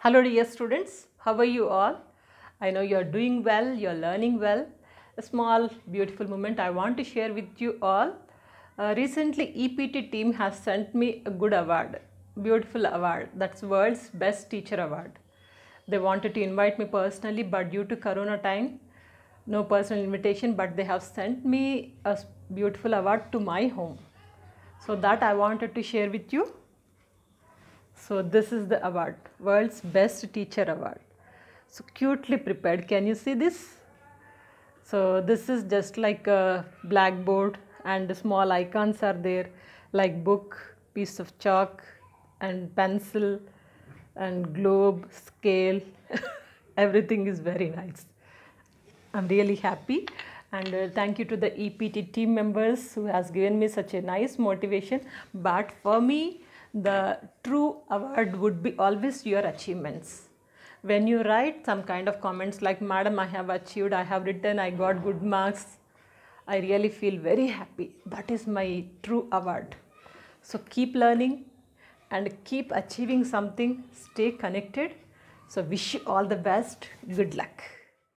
Hello dear students, how are you all? I know you are doing well, you are learning well. A small beautiful moment I want to share with you all. Uh, recently EPT team has sent me a good award, beautiful award, that's world's best teacher award. They wanted to invite me personally but due to corona time, no personal invitation but they have sent me a beautiful award to my home. So that I wanted to share with you. So this is the award, World's Best Teacher Award. So cutely prepared, can you see this? So this is just like a blackboard and small icons are there like book, piece of chalk and pencil and globe, scale, everything is very nice. I'm really happy and uh, thank you to the EPT team members who has given me such a nice motivation but for me the true award would be always your achievements. When you write some kind of comments like, Madam, I have achieved, I have written, I got good marks, I really feel very happy. That is my true award. So keep learning and keep achieving something, stay connected. So wish you all the best. Good luck.